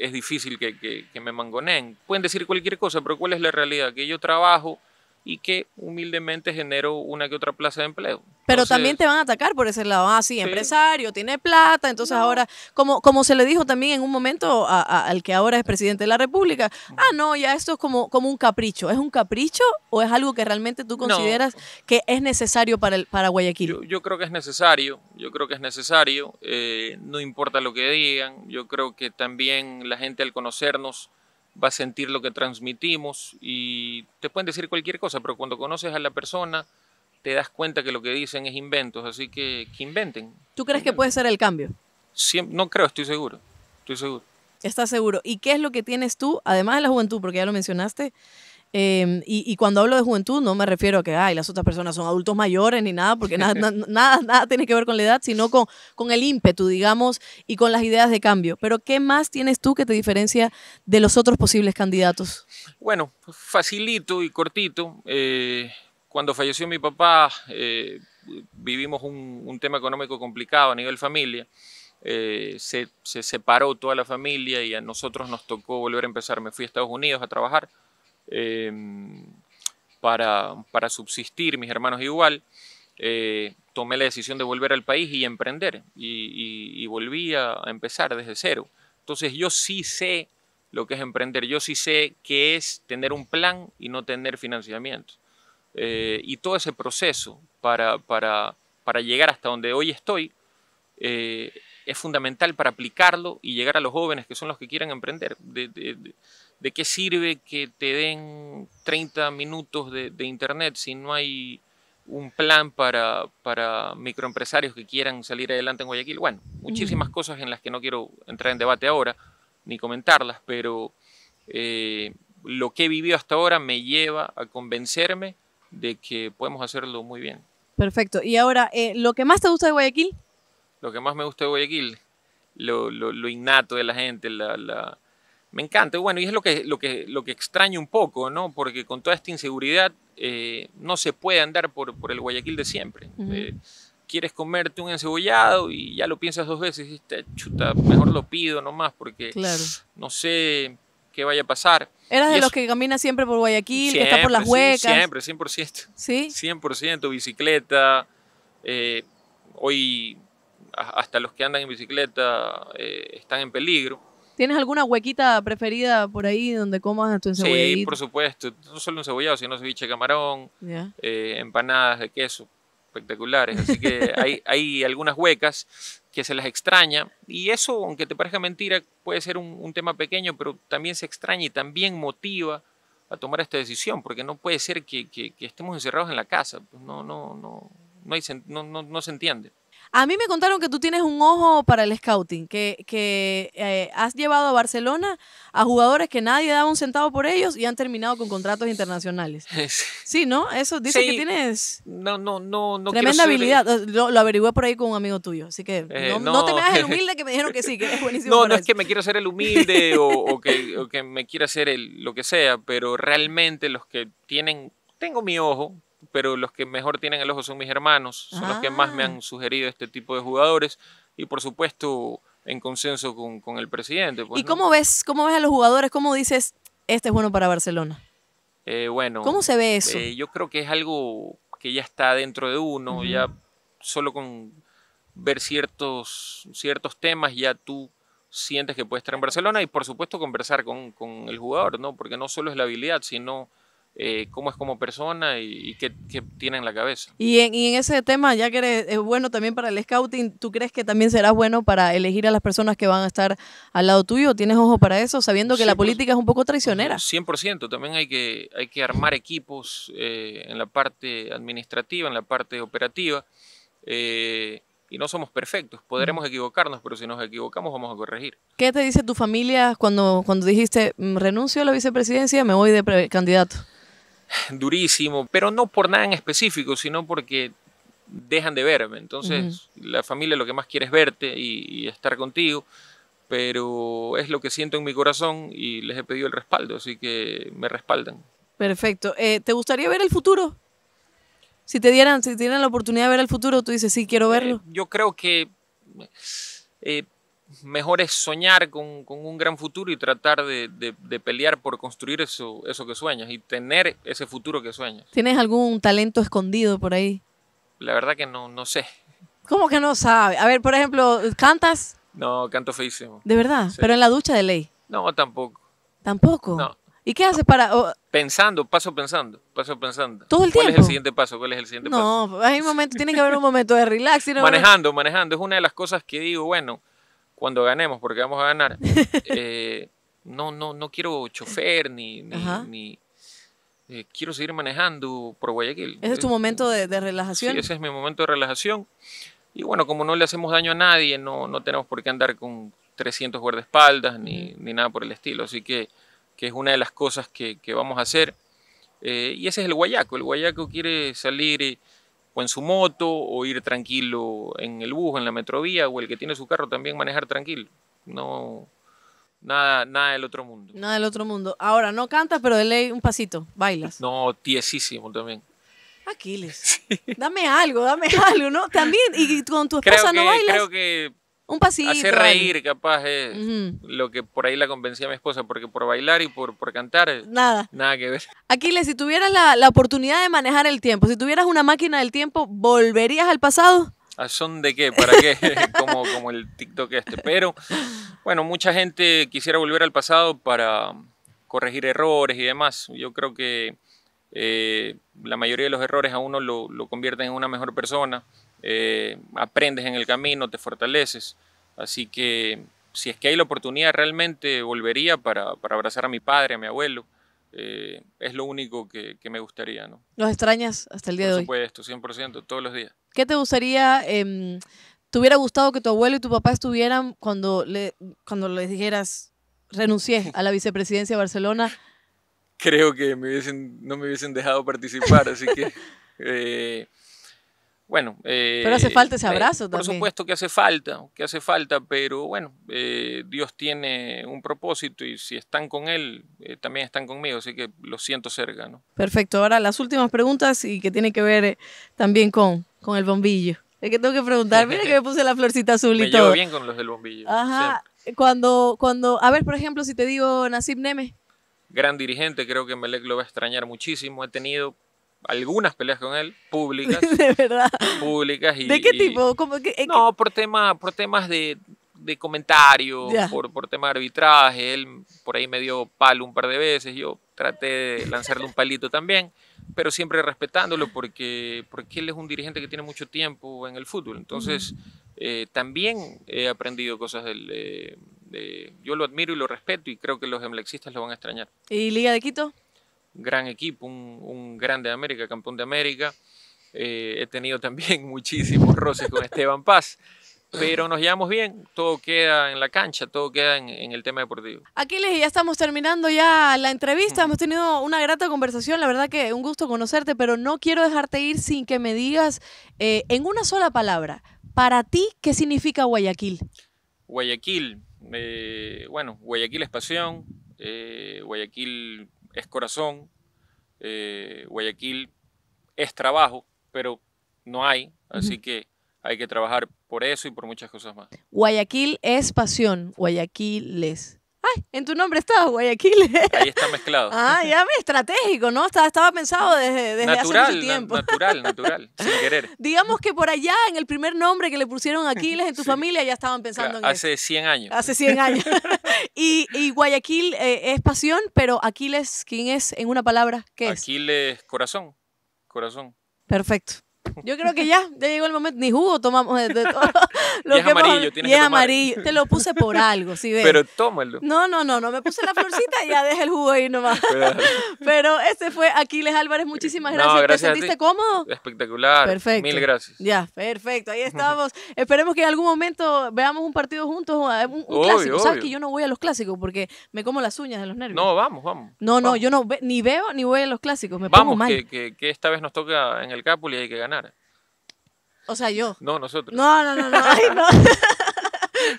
es difícil que, que me mangoneen. Pueden decir cualquier cosa, pero ¿cuál es la realidad? Que yo trabajo y que humildemente genero una que otra plaza de empleo. Pero también te van a atacar por ese lado. Ah, sí, empresario, tiene plata, entonces ahora, como, como se le dijo también en un momento al que ahora es presidente de la República, ah, no, ya esto es como, como un capricho. ¿Es un capricho o es algo que realmente tú consideras que es necesario para, para Guayaquil? Yo, creo que es necesario, yo creo que es necesario, eh, no importa lo que digan, yo creo que también la gente al conocernos va a sentir lo que transmitimos y te pueden decir cualquier cosa, pero cuando conoces a la persona te das cuenta que lo que dicen es inventos, así que que inventen. ¿Tú crees que puede ser el cambio? no creo, estoy seguro, estoy seguro. Estás seguro. ¿Y qué es lo que tienes tú, además de la juventud, porque ya lo mencionaste, Em, y, cuando hablo de juventud no me refiero a que ay, las otras personas son adultos mayores ni nada, porque [LAUGHS] nada, nada, tiene que ver con la edad, sino con, con el ímpetu, digamos, y con las ideas de cambio. Pero ¿qué más tienes tú que te diferencia de los otros posibles candidatos? Bueno, facilito y cortito. Eh, cuando falleció mi papá, eh, vivimos un, tema económico complicado a nivel familia. Eh, se, separó toda la familia y a nosotros nos tocó volver a empezar. Me fui a Estados Unidos a trabajar, Em, para, para, subsistir, mis hermanos igual, eh, tomé la decisión de volver al país y emprender y, volví a empezar desde cero. Entonces yo sí sé lo que es emprender, yo sí sé qué es tener un plan y no tener financiamiento. Eh, y todo ese proceso para, para, llegar hasta donde hoy estoy eh, es fundamental para aplicarlo y llegar a los jóvenes que son los que quieran emprender. ¿De qué sirve que te den 30 minutos de, internet si no hay un plan para, para, microempresarios que quieran salir adelante en Guayaquil? Bueno, muchísimas cosas en las que no quiero entrar en debate ahora ni comentarlas, pero eh, lo que he vivido hasta ahora me lleva a convencerme de que podemos hacerlo muy bien. Perfecto. Y ahora, eh, ¿lo que más te gusta de Guayaquil? Lo que más me gusta de Guayaquil, lo, lo, innato de la gente, la me encanta, bueno, y es lo que, lo, que, lo que extraño un poco, ¿no? Porque con toda esta inseguridad eh, no se puede andar por, por el Guayaquil de siempre. Eh, quieres comerte un encebollado y ya lo piensas dos veces, y chuta, mejor lo pido nomás porque no sé qué vaya a pasar. Eras de los que camina siempre por Guayaquil, que está por las huecas. siempre, 100%. ¿Sí? 100%, bicicleta. Eh, hoy hasta los que andan en bicicleta están en peligro ¿Tienes alguna huequita preferida por ahí donde comas tu encebollado? Sí, por supuesto. No solo encebollado, sino ceviche de camarón, eh, empanadas de queso espectaculares. Así que [LAUGHS] hay, algunas huecas que se las extraña. Y eso, aunque te parezca mentira, puede ser un, tema pequeño, pero también se extraña y también motiva a tomar esta decisión, porque no puede ser que, estemos encerrados en la casa. Pues no, no, no, no, no, no se entiende. A mí me contaron que tú tienes un ojo para el scouting, que, que eh, has llevado a Barcelona a jugadores que nadie daba un centavo por ellos y han terminado con contratos internacionales. [LAUGHS] Sí, ¿no? Eso dice que tienes no, no, no, no tremenda habilidad. Lo, lo, averigué por ahí con un amigo tuyo, así que eh, no, te me hagas el [LAUGHS] humilde que me dijeron que sí, que eres buenísimo. No, no es [LAUGHS] que me quiera hacer el humilde o, que, me quiera hacer lo que sea, pero realmente los que tienen, tengo mi ojo, pero los que mejor tienen el ojo son mis hermanos, son los que más me ah. han sugerido este tipo de jugadores y por supuesto en consenso con, el presidente. Pues, ¿Y cómo, ves, cómo ves a los jugadores? ¿Cómo dices, este es bueno para Barcelona? Eh, bueno, ¿cómo se ve eh, eso? yo creo que es algo que ya está dentro de uno, ya solo con ver ciertos, ciertos temas ya tú sientes que puedes estar en Barcelona y por supuesto conversar con, con el jugador, ¿no? Porque no solo es la habilidad, sino eh, cómo es como persona y, qué, tiene en la cabeza. Y en, ese tema, ya que eres es bueno también para el scouting, ¿tú crees que también será bueno para elegir a las personas que van a estar al lado tuyo? ¿Tienes ojo para eso, sabiendo que la política es un poco traicionera? 100%, también hay que, hay que armar equipos eh, en la parte administrativa, en la parte operativa. Eh, y no somos perfectos. Podremos equivocarnos, pero si nos equivocamos vamos a corregir. ¿Qué te dice tu familia cuando, cuando dijiste mm, renuncio a la vicepresidencia, me voy de candidato? durísimo, pero no por nada en específico, sino porque dejan de verme. Entonces, la familia lo que más quiere es verte y, estar contigo, pero es lo que siento en mi corazón y les he pedido el respaldo, así que me respaldan. Perfecto. Eh, ¿Te gustaría ver el futuro? Si te dieran, si tienen la oportunidad de ver el futuro, tú dices, sí, quiero eh, verlo. yo creo que eh, mejor es soñar con, un gran futuro y tratar de, pelear por construir eso, que sueñas y tener ese futuro que sueñas. ¿Tienes algún talento escondido por ahí? La verdad que no, no sé. ¿Cómo que no sabe? A ver, por ejemplo, ¿cantas? No, canto feísimo. ¿De verdad? ¿Pero en la ducha de ley? No, tampoco. ¿Tampoco? No. ¿Y qué haces para...? Pensando, paso pensando, paso pensando. ¿Todo el tiempo? ¿Cuál es el siguiente paso? ¿Cuál el siguiente no, hay un momento, tiene que haber un momento de relax. [LAUGHS] manejando, manejando. Es una de las cosas que digo, bueno, cuando ganemos, porque vamos a ganar, [LAUGHS] eh, no, no, no quiero chofer ni, ni, eh, quiero seguir manejando por Guayaquil. Ese es tu momento de, relajación. Sí, ese es mi momento de relajación. Y bueno, como no le hacemos daño a nadie, no, no tenemos por qué andar con 300 guardaespaldas ni, ni nada por el estilo. Así que, que es una de las cosas que, que vamos a hacer. Eh, y ese es el guayaco. El guayaco quiere salir y o en su moto, o ir tranquilo en el bus, en la metrovía, o el que tiene su carro también manejar tranquilo. No, nada, nada del otro mundo. Nada del otro mundo. Ahora, no cantas, pero dele un pasito, bailas. No, tiesísimo también. Aquiles, [LAUGHS] dame algo, dame algo, ¿no? También, y con tu esposa no bailas. Creo que un pasito. Hacer reír, capaz, es eh, lo que por ahí la convencía a mi esposa, porque por bailar y por, por cantar. Eh, nada. Nada que ver. Aquiles, si tuvieras la, oportunidad de manejar el tiempo, si tuvieras una máquina del tiempo, ¿volverías al pasado? ¿A son de qué? ¿Para qué? [LAUGHS] como, como el TikTok este. Pero, bueno, mucha gente quisiera volver al pasado para corregir errores y demás. Yo creo que eh, la mayoría de los errores a uno lo, lo convierten en una mejor persona eh, aprendes en el camino, te fortaleces. Así que si es que hay la oportunidad, realmente volvería para, para abrazar a mi padre, a mi abuelo. Eh, es lo único que, me gustaría. ¿no? ¿Los extrañas hasta el día de hoy? Por supuesto, 100%, todos los días. ¿Qué te gustaría, em, te hubiera gustado que tu abuelo y tu papá estuvieran cuando, le, cuando les dijeras renuncié a la vicepresidencia de Barcelona? [LAUGHS] Creo que me hubiesen, no me hubiesen dejado participar, así que... [LAUGHS] Eh, eh, pero hace falta ese eh, abrazo también. Por supuesto que hace falta, que hace falta, pero bueno, eh, Dios tiene un propósito y si están con Él, también están conmigo, así que lo siento cerca, ¿no? Perfecto, ahora las últimas preguntas y que tiene que ver también con, con el bombillo. Es que tengo que preguntar, mira que me puse la florcita azul [LAUGHS] me todo. Llevo bien con los del bombillo. Ajá, cuando, cuando, a ver, por ejemplo, si te digo Nasib Neme. Gran dirigente, creo que Melec lo va a extrañar muchísimo. He tenido algunas peleas con él, públicas. [LAUGHS] ¿De verdad? Públicas. Y, ¿De qué tipo? no, por, tema, por temas de, de comentario, por, por tema de arbitraje. Él por ahí me dio palo un par de veces. Yo traté de lanzarle un palito también, pero siempre respetándolo porque, porque él es un dirigente que tiene mucho tiempo en el fútbol. Entonces, eh, también he aprendido cosas del... Eh, de, yo lo admiro y lo respeto y creo que los emlexistas lo van a extrañar. ¿Y Liga de Quito? gran equipo, un, un grande de América, campeón de América. Eh, he tenido también [LAUGHS] muchísimos roces con Esteban Paz. Pero nos llevamos bien, todo queda en la cancha, todo queda en, el tema deportivo. Aquiles, ya estamos terminando ya la entrevista, hemos tenido una grata conversación, la verdad que un gusto conocerte, pero no quiero dejarte ir sin que me digas eh, en una sola palabra, para ti, ¿qué significa Guayaquil? Guayaquil, eh, bueno, Guayaquil es pasión, Guayaquil es corazón, eh, Guayaquil es trabajo, pero no hay, así que hay que trabajar por eso y por muchas cosas más. Guayaquil es pasión, Guayaquil es. Ay, en tu nombre estaba Guayaquil. Ahí está mezclado. [LAUGHS] Ah, ya me estratégico, ¿no? Estaba, pensado desde, hace mucho tiempo. natural, natural, [LAUGHS] sin querer. Digamos que por allá, en el primer nombre que le pusieron Aquiles en tu familia, ya estaban pensando en eso. Hace 100 años. Hace 100 [LAUGHS] años. y, Guayaquil eh, es pasión, pero Aquiles, ¿quién es? En una palabra, ¿qué es? Aquiles, corazón. Corazón. Perfecto. Yo creo que ya, ya llegó el momento. Ni jugo tomamos todo. [LAUGHS] Lo es amarillo, amarillo. Te lo puse por [LAUGHS] algo, si ¿sí ves. Pero tómalo. No, no, no, no. Me puse la florcita y ya dejé el jugo ahí nomás. [LAUGHS] Pero este fue Aquiles Álvarez. Muchísimas gracias. ¿Te sentiste cómodo? Espectacular. Perfecto. Mil gracias. Ya, perfecto. Ahí estamos. Esperemos que en algún momento veamos un partido juntos, un, un clásico. Sabes que yo no voy a los clásicos porque me como las uñas de los nervios. No, vamos, vamos. No, no, yo no ni veo ni voy a los clásicos. Me vamos, pongo mal. Que, que, que esta vez nos toca en el Capul y hay que ganar. O sea, yo. No, nosotros. No, no, no, no. [LAUGHS]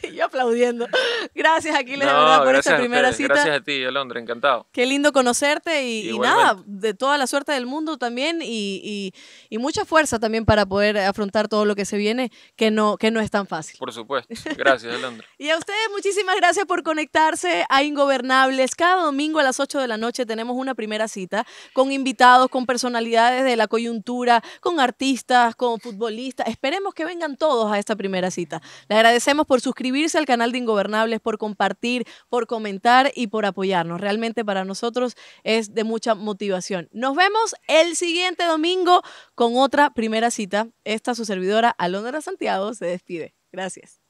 [LAUGHS] y aplaudiendo. Gracias, Aquiles, de verdad, por esta primera cita. Gracias a ti, Alondra, encantado. Qué lindo conocerte y, nada, de toda la suerte del mundo también y, y, mucha fuerza también para poder afrontar todo lo que se viene, que no, que no es tan fácil. Por supuesto. Gracias, Alondra. [LAUGHS] y a ustedes, muchísimas gracias por conectarse a Ingobernables. Cada domingo a las 8 de la noche tenemos una primera cita con invitados, con personalidades de la coyuntura, con artistas, con futbolistas. Esperemos que vengan todos a esta primera cita. les agradecemos por su suscribirse al canal de Ingobernables, por compartir, por comentar y por apoyarnos. Realmente para nosotros es de mucha motivación. Nos vemos el siguiente domingo con otra primera cita. Esta su servidora Alondra Santiago se despide. Gracias.